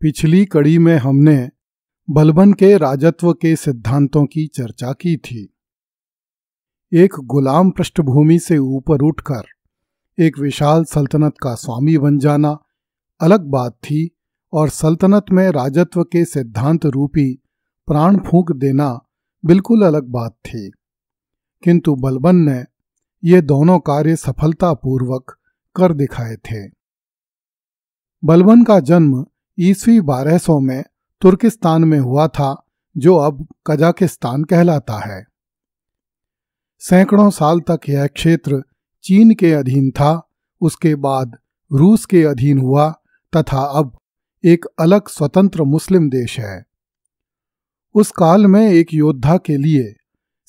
पिछली कड़ी में हमने बलबन के राजत्व के सिद्धांतों की चर्चा की थी एक गुलाम पृष्ठभूमि से ऊपर उठकर एक विशाल सल्तनत का स्वामी बन जाना अलग बात थी और सल्तनत में राजत्व के सिद्धांत रूपी प्राण फूंक देना बिल्कुल अलग बात थी किंतु बलबन ने ये दोनों कार्य सफलतापूर्वक कर दिखाए थे बलबन का जन्म ईस्वी 1200 में तुर्किस्तान में हुआ था जो अब कजाकिस्तान कहलाता है सैकड़ों साल तक यह क्षेत्र चीन के अधीन था उसके बाद रूस के अधीन हुआ तथा अब एक अलग स्वतंत्र मुस्लिम देश है उस काल में एक योद्धा के लिए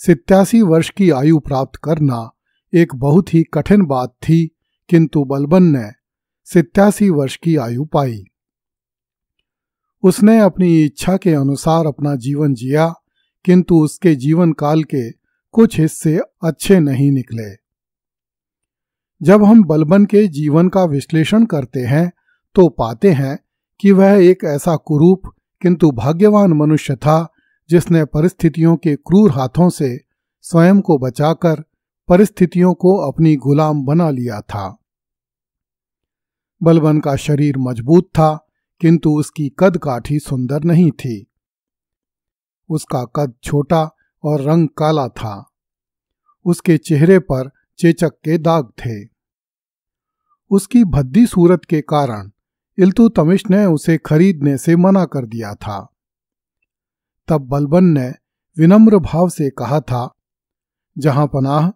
सितयासी वर्ष की आयु प्राप्त करना एक बहुत ही कठिन बात थी किंतु बलबन ने सितयासी वर्ष की आयु पाई उसने अपनी इच्छा के अनुसार अपना जीवन जिया किंतु उसके जीवन काल के कुछ हिस्से अच्छे नहीं निकले जब हम बलबन के जीवन का विश्लेषण करते हैं तो पाते हैं कि वह एक ऐसा कुरूप किंतु भाग्यवान मनुष्य था जिसने परिस्थितियों के क्रूर हाथों से स्वयं को बचाकर परिस्थितियों को अपनी गुलाम बना लिया था बलबन का शरीर मजबूत था किंतु उसकी कद काठी सुंदर नहीं थी उसका कद छोटा और रंग काला था उसके चेहरे पर चेचक के दाग थे उसकी भद्दी सूरत के कारण तमिश ने उसे खरीदने से मना कर दिया था तब बलबन ने विनम्र भाव से कहा था जहां पनाह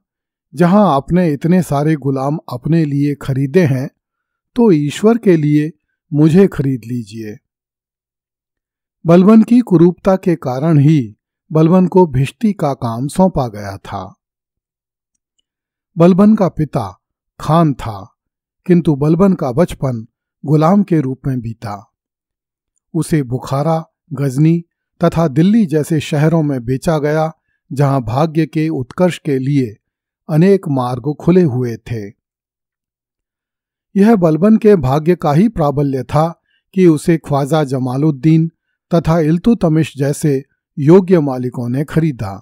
जहां आपने इतने सारे गुलाम अपने लिए खरीदे हैं तो ईश्वर के लिए मुझे खरीद लीजिए बलबन की कुरूपता के कारण ही बलबन को भिष्टी का काम सौंपा गया था बलबन का पिता खान था किंतु बलबन का बचपन गुलाम के रूप में बीता उसे बुखारा गजनी तथा दिल्ली जैसे शहरों में बेचा गया जहां भाग्य के उत्कर्ष के लिए अनेक मार्ग खुले हुए थे यह बलबन के भाग्य का ही प्राबल्य था कि उसे ख्वाजा जमालुद्दीन तथा इल्तुतमिश जैसे योग्य मालिकों ने खरीदा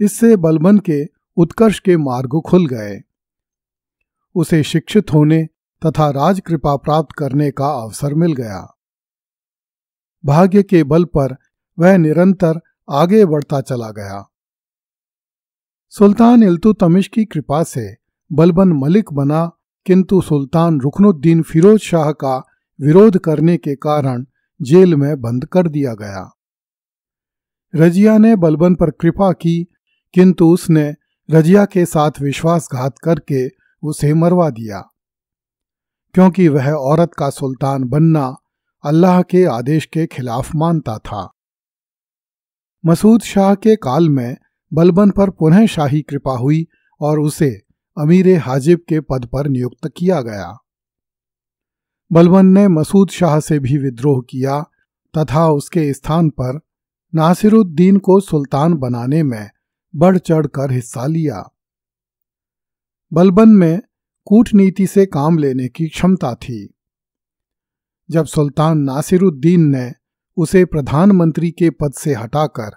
इससे बलबन के उत्कर्ष के मार्ग खुल गए उसे शिक्षित होने तथा राजकृपा प्राप्त करने का अवसर मिल गया भाग्य के बल पर वह निरंतर आगे बढ़ता चला गया सुल्तान इल्तुतमिश की कृपा से बलबन मलिक बना किंतु सुल्तान रुकनुद्दीन फिरोज शाह का विरोध करने के कारण जेल में बंद कर दिया गया रजिया ने बलबन पर कृपा की किंतु उसने रजिया के साथ विश्वासघात करके उसे मरवा दिया क्योंकि वह औरत का सुल्तान बनना अल्लाह के आदेश के खिलाफ मानता था मसूद शाह के काल में बलबन पर पुनः शाही कृपा हुई और उसे अमीर हाजिब के पद पर नियुक्त किया गया बलबन ने मसूद शाह से भी विद्रोह किया तथा उसके स्थान पर नासिरुद्दीन को सुल्तान बनाने में बढ़ चढ़कर हिस्सा लिया बलबन में कूटनीति से काम लेने की क्षमता थी जब सुल्तान नासिरुद्दीन ने उसे प्रधानमंत्री के पद से हटाकर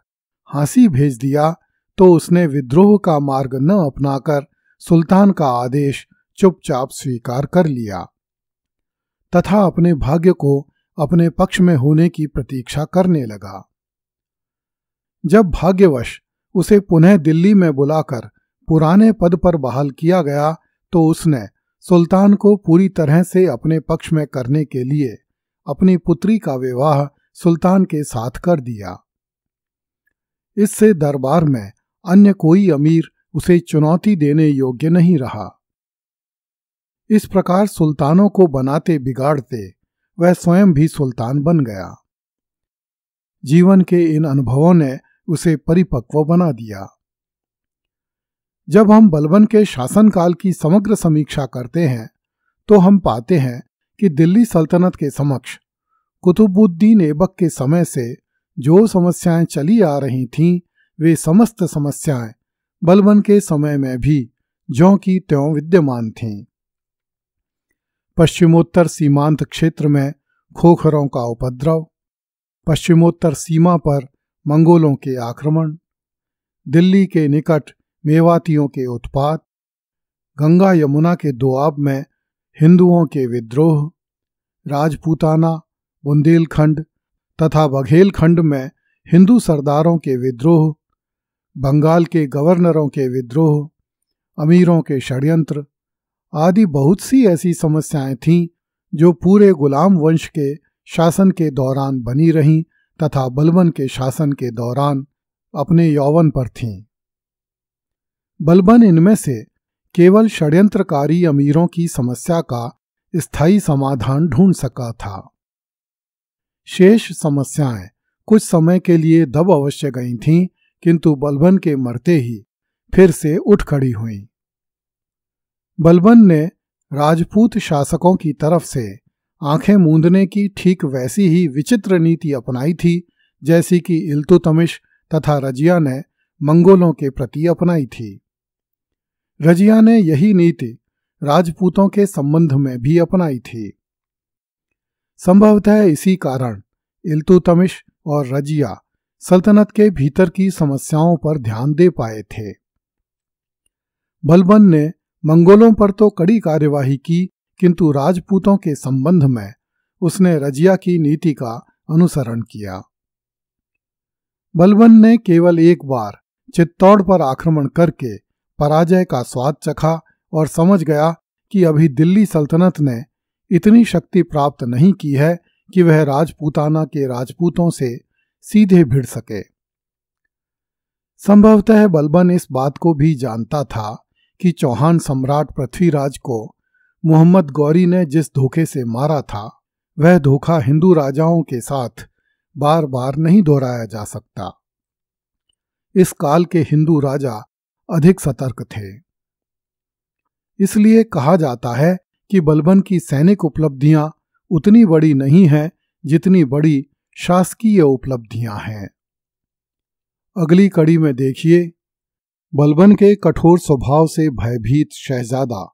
हांसी भेज दिया तो उसने विद्रोह का मार्ग न अपनाकर सुल्तान का आदेश चुपचाप स्वीकार कर लिया तथा अपने भाग्य को अपने पक्ष में होने की प्रतीक्षा करने लगा जब भाग्यवश उसे पुनः दिल्ली में बुलाकर पुराने पद पर बहाल किया गया तो उसने सुल्तान को पूरी तरह से अपने पक्ष में करने के लिए अपनी पुत्री का विवाह सुल्तान के साथ कर दिया इससे दरबार में अन्य कोई अमीर उसे चुनौती देने योग्य नहीं रहा इस प्रकार सुल्तानों को बनाते बिगाड़ते वह स्वयं भी सुल्तान बन गया जीवन के इन अनुभवों ने उसे परिपक्व बना दिया जब हम बलबन के शासनकाल की समग्र समीक्षा करते हैं तो हम पाते हैं कि दिल्ली सल्तनत के समक्ष कुतुबुद्दीन ऐबक के समय से जो समस्याएं चली आ रही थीं वे समस्त समस्याएं बलबन के समय में भी ज्यो की त्यों विद्यमान थे पश्चिमोत्तर सीमांत क्षेत्र में खोखरों का उपद्रव पश्चिमोत्तर सीमा पर मंगोलों के आक्रमण दिल्ली के निकट मेवातियों के उत्पात गंगा यमुना के दोआब में हिंदुओं के विद्रोह राजपूताना बुंदेलखंड तथा बघेलखंड में हिंदू सरदारों के विद्रोह बंगाल के गवर्नरों के विद्रोह अमीरों के षड्यंत्र आदि बहुत सी ऐसी समस्याएं थीं जो पूरे गुलाम वंश के शासन के दौरान बनी रहीं तथा बलबन के शासन के दौरान अपने यौवन पर थीं बलबन इनमें से केवल षड्यंत्रकारी अमीरों की समस्या का स्थायी समाधान ढूंढ सका था शेष समस्याएं कुछ समय के लिए दब अवश्य गई थीं किंतु बलबन के मरते ही फिर से उठ खड़ी हुई बलबन ने राजपूत शासकों की तरफ से आंखें मूंदने की ठीक वैसी ही विचित्र नीति अपनाई थी जैसी कि इल्तुतमिश तथा रजिया ने मंगोलों के प्रति अपनाई थी रजिया ने यही नीति राजपूतों के संबंध में भी अपनाई थी संभवतः इसी कारण इल्तुतमिश और रजिया सल्तनत के भीतर की समस्याओं पर ध्यान दे पाए थे बलबन ने मंगोलों पर तो कड़ी कार्यवाही की किंतु राजपूतों के संबंध में उसने रजिया की नीति का अनुसरण किया बलबन ने केवल एक बार चित्तौड़ पर आक्रमण करके पराजय का स्वाद चखा और समझ गया कि अभी दिल्ली सल्तनत ने इतनी शक्ति प्राप्त नहीं की है कि वह राजपूताना के राजपूतों से सीधे भिड़ सके संभवतः बलबन इस बात को भी जानता था कि चौहान सम्राट पृथ्वीराज को मोहम्मद गौरी ने जिस धोखे से मारा था वह धोखा हिंदू राजाओं के साथ बार बार नहीं दोहराया जा सकता इस काल के हिंदू राजा अधिक सतर्क थे इसलिए कहा जाता है कि बलबन की सैनिक उपलब्धियां उतनी बड़ी नहीं है जितनी बड़ी शासकीय उपलब्धियां हैं अगली कड़ी में देखिए बलबन के कठोर स्वभाव से भयभीत शहजादा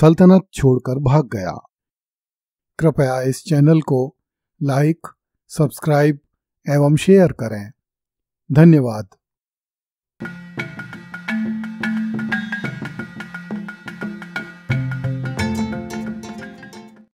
सल्तनत छोड़कर भाग गया कृपया इस चैनल को लाइक सब्सक्राइब एवं शेयर करें धन्यवाद